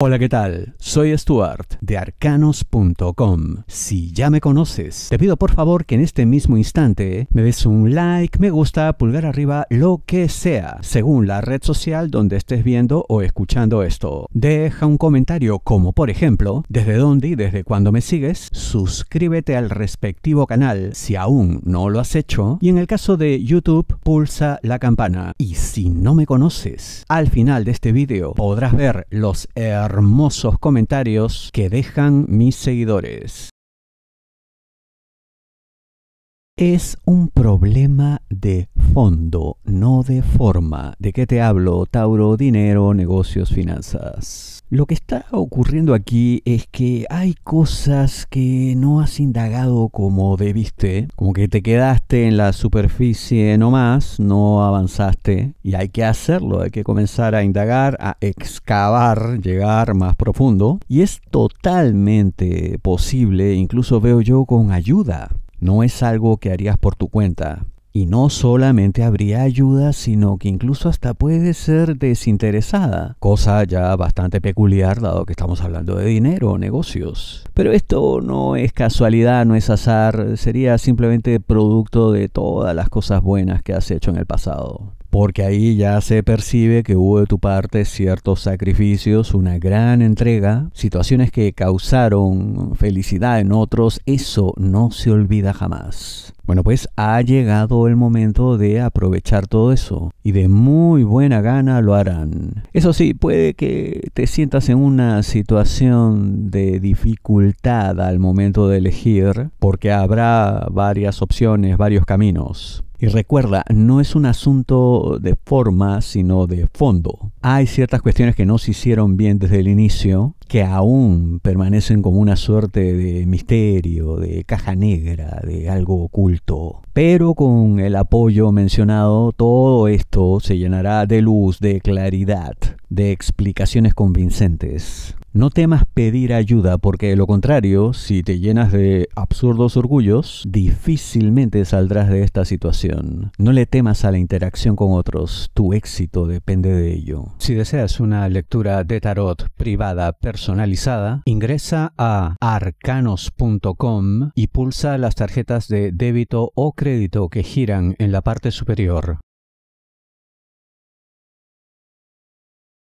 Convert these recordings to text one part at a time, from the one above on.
Hola, ¿qué tal? Soy Stuart de arcanos.com. Si ya me conoces, te pido por favor que en este mismo instante me des un like, me gusta, pulgar arriba, lo que sea, según la red social donde estés viendo o escuchando esto. Deja un comentario como por ejemplo, desde dónde y desde cuándo me sigues, suscríbete al respectivo canal si aún no lo has hecho y en el caso de YouTube pulsa la campana. Y si no me conoces, al final de este vídeo podrás ver los hermosos comentarios que dejan mis seguidores es un problema de fondo, no de forma. ¿De qué te hablo? Tauro, dinero, negocios, finanzas. Lo que está ocurriendo aquí es que hay cosas que no has indagado como debiste, como que te quedaste en la superficie nomás, no avanzaste y hay que hacerlo, hay que comenzar a indagar, a excavar, llegar más profundo y es totalmente posible, incluso veo yo con ayuda no es algo que harías por tu cuenta. Y no solamente habría ayuda, sino que incluso hasta puede ser desinteresada, cosa ya bastante peculiar dado que estamos hablando de dinero o negocios. Pero esto no es casualidad, no es azar, sería simplemente producto de todas las cosas buenas que has hecho en el pasado porque ahí ya se percibe que hubo de tu parte ciertos sacrificios, una gran entrega, situaciones que causaron felicidad en otros, eso no se olvida jamás. Bueno, pues ha llegado el momento de aprovechar todo eso y de muy buena gana lo harán. Eso sí, puede que te sientas en una situación de dificultad al momento de elegir porque habrá varias opciones, varios caminos. Y recuerda, no es un asunto de forma, sino de fondo. Hay ciertas cuestiones que no se hicieron bien desde el inicio que aún permanecen como una suerte de misterio, de caja negra, de algo oculto. Pero con el apoyo mencionado, todo esto se llenará de luz, de claridad, de explicaciones convincentes. No temas pedir ayuda porque de lo contrario, si te llenas de absurdos orgullos, difícilmente saldrás de esta situación. No le temas a la interacción con otros, tu éxito depende de ello. Si deseas una lectura de tarot privada personalizada, ingresa a arcanos.com y pulsa las tarjetas de débito o crédito que giran en la parte superior.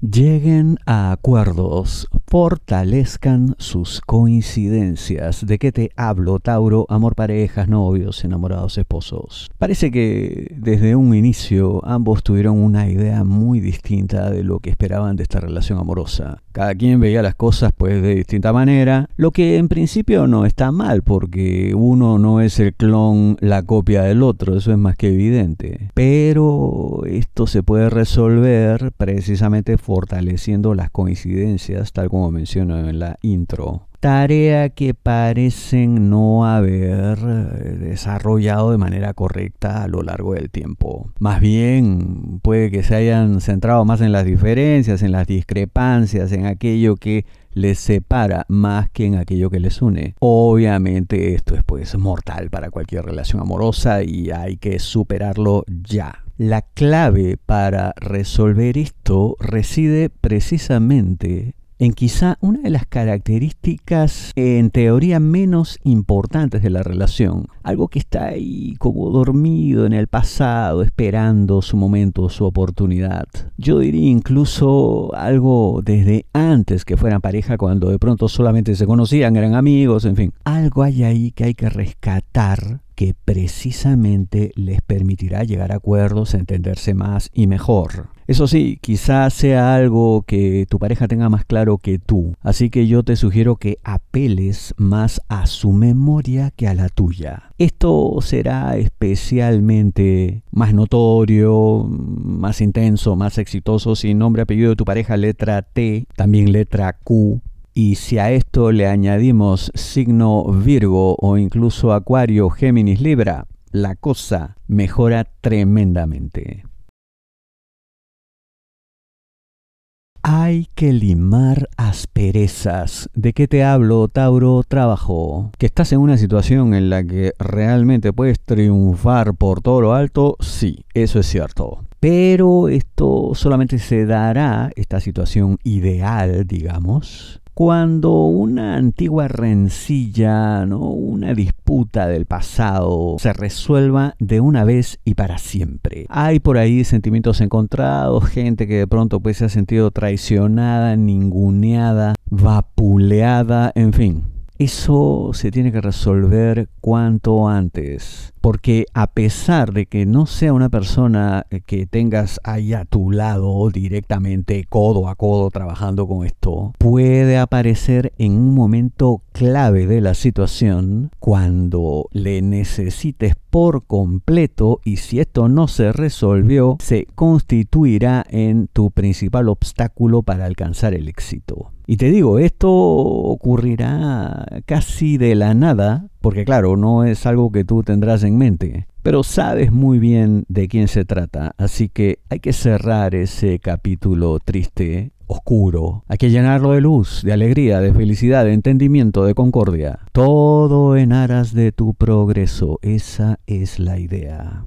Lleguen a acuerdos fortalezcan sus coincidencias. ¿De qué te hablo, Tauro? Amor, parejas, novios, enamorados, esposos. Parece que desde un inicio ambos tuvieron una idea muy distinta de lo que esperaban de esta relación amorosa. Cada quien veía las cosas pues de distinta manera, lo que en principio no está mal porque uno no es el clon, la copia del otro, eso es más que evidente. Pero esto se puede resolver precisamente fortaleciendo las coincidencias tal como menciono en la intro. Tarea que parecen no haber eh, desarrollado de manera correcta a lo largo del tiempo. Más bien, puede que se hayan centrado más en las diferencias, en las discrepancias, en aquello que les separa más que en aquello que les une. Obviamente esto es pues mortal para cualquier relación amorosa y hay que superarlo ya. La clave para resolver esto reside precisamente en quizá una de las características eh, en teoría menos importantes de la relación, algo que está ahí como dormido en el pasado, esperando su momento, su oportunidad. Yo diría incluso algo desde antes que fueran pareja, cuando de pronto solamente se conocían, eran amigos, en fin. Algo hay ahí que hay que rescatar que precisamente les permitirá llegar a acuerdos, entenderse más y mejor. Eso sí, quizás sea algo que tu pareja tenga más claro que tú, así que yo te sugiero que apeles más a su memoria que a la tuya. Esto será especialmente más notorio, más intenso, más exitoso si nombre apellido de tu pareja letra T, también letra Q, y si a esto le añadimos signo Virgo o incluso Acuario, Géminis, Libra, la cosa mejora tremendamente. Hay que limar asperezas. ¿De qué te hablo, Tauro? Trabajo. Que estás en una situación en la que realmente puedes triunfar por todo lo alto, sí, eso es cierto. Pero esto solamente se dará, esta situación ideal, digamos, cuando una antigua rencilla, ¿no? una disputa del pasado, se resuelva de una vez y para siempre. Hay por ahí sentimientos encontrados, gente que de pronto pues, se ha sentido traicionada, ninguneada, vapuleada, en fin. Eso se tiene que resolver cuanto antes porque a pesar de que no sea una persona eh, que tengas ahí a tu lado directamente codo a codo trabajando con esto, puede aparecer en un momento clave de la situación cuando le necesites por completo y si esto no se resolvió, se constituirá en tu principal obstáculo para alcanzar el éxito. Y te digo, esto ocurrirá casi de la nada porque claro, no es algo que tú tendrás en mente, pero sabes muy bien de quién se trata, así que hay que cerrar ese capítulo triste, oscuro, hay que llenarlo de luz, de alegría, de felicidad, de entendimiento, de concordia, todo en aras de tu progreso, esa es la idea.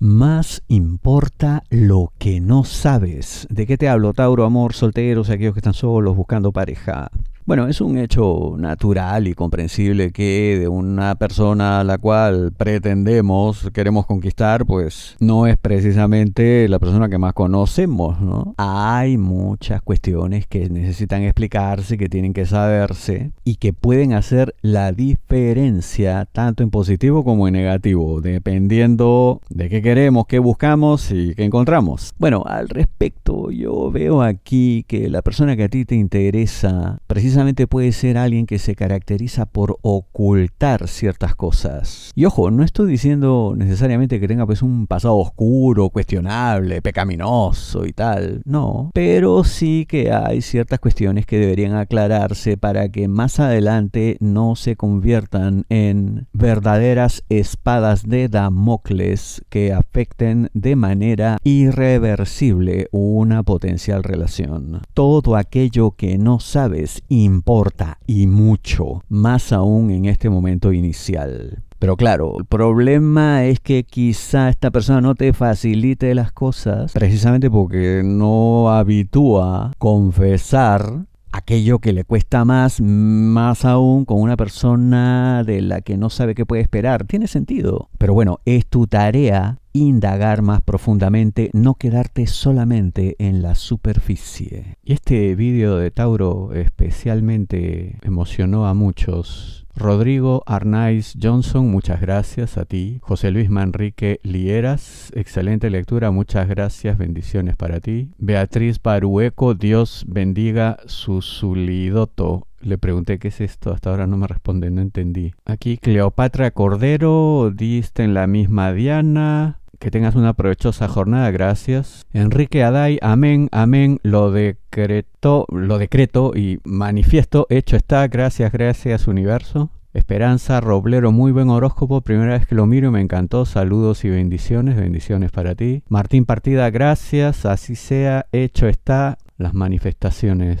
Más importa lo que no sabes. ¿De qué te hablo, Tauro, amor, solteros, aquellos que están solos, buscando pareja? Bueno, es un hecho natural y comprensible que de una persona a la cual pretendemos, queremos conquistar, pues no es precisamente la persona que más conocemos, ¿no? Hay muchas cuestiones que necesitan explicarse, que tienen que saberse y que pueden hacer la diferencia tanto en positivo como en negativo, dependiendo de qué queremos, qué buscamos y qué encontramos. Bueno, al respecto, yo veo aquí que la persona que a ti te interesa precisamente puede ser alguien que se caracteriza por ocultar ciertas cosas. Y ojo, no estoy diciendo necesariamente que tenga pues un pasado oscuro, cuestionable, pecaminoso y tal, no, pero sí que hay ciertas cuestiones que deberían aclararse para que más adelante no se conviertan en verdaderas espadas de Damocles que afecten de manera irreversible una potencial relación. Todo aquello que no sabes y importa y mucho, más aún en este momento inicial. Pero claro, el problema es que quizá esta persona no te facilite las cosas precisamente porque no habitúa confesar aquello que le cuesta más, más aún con una persona de la que no sabe qué puede esperar. Tiene sentido. Pero bueno, es tu tarea indagar más profundamente, no quedarte solamente en la superficie. Y este vídeo de Tauro especialmente emocionó a muchos Rodrigo Arnaiz Johnson, muchas gracias a ti. José Luis Manrique Lieras, excelente lectura, muchas gracias, bendiciones para ti. Beatriz Barueco, Dios bendiga su sulidoto. Le pregunté qué es esto, hasta ahora no me responde, no entendí. Aquí Cleopatra Cordero, diste en la misma Diana. Que tengas una provechosa jornada. Gracias. Enrique Aday, amén, amén. Lo decreto, lo decreto y manifiesto. Hecho está. Gracias, gracias, universo. Esperanza Roblero, muy buen horóscopo, primera vez que lo miro y me encantó. Saludos y bendiciones, bendiciones para ti. Martín Partida, gracias, así sea, hecho está las manifestaciones.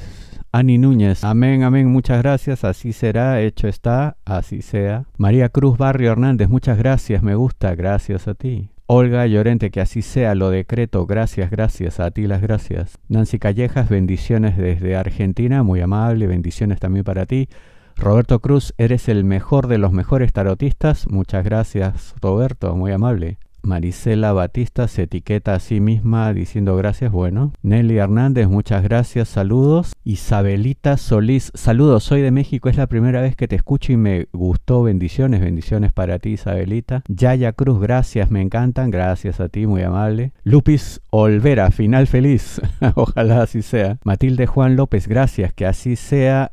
Ani Núñez, amén, amén, muchas gracias, así será, hecho está, así sea. María Cruz Barrio Hernández, muchas gracias, me gusta, gracias a ti. Olga Llorente, que así sea, lo decreto. Gracias, gracias, a ti las gracias. Nancy Callejas, bendiciones desde Argentina, muy amable, bendiciones también para ti. Roberto Cruz, eres el mejor de los mejores tarotistas. Muchas gracias, Roberto, muy amable. Marisela Batista se etiqueta a sí misma diciendo gracias, bueno. Nelly Hernández, muchas gracias, saludos. Isabelita Solís, saludos, soy de México, es la primera vez que te escucho y me gustó, bendiciones, bendiciones para ti Isabelita. Yaya Cruz, gracias, me encantan, gracias a ti, muy amable. Lupis Olvera, final feliz, ojalá así sea. Matilde Juan López, gracias, que así sea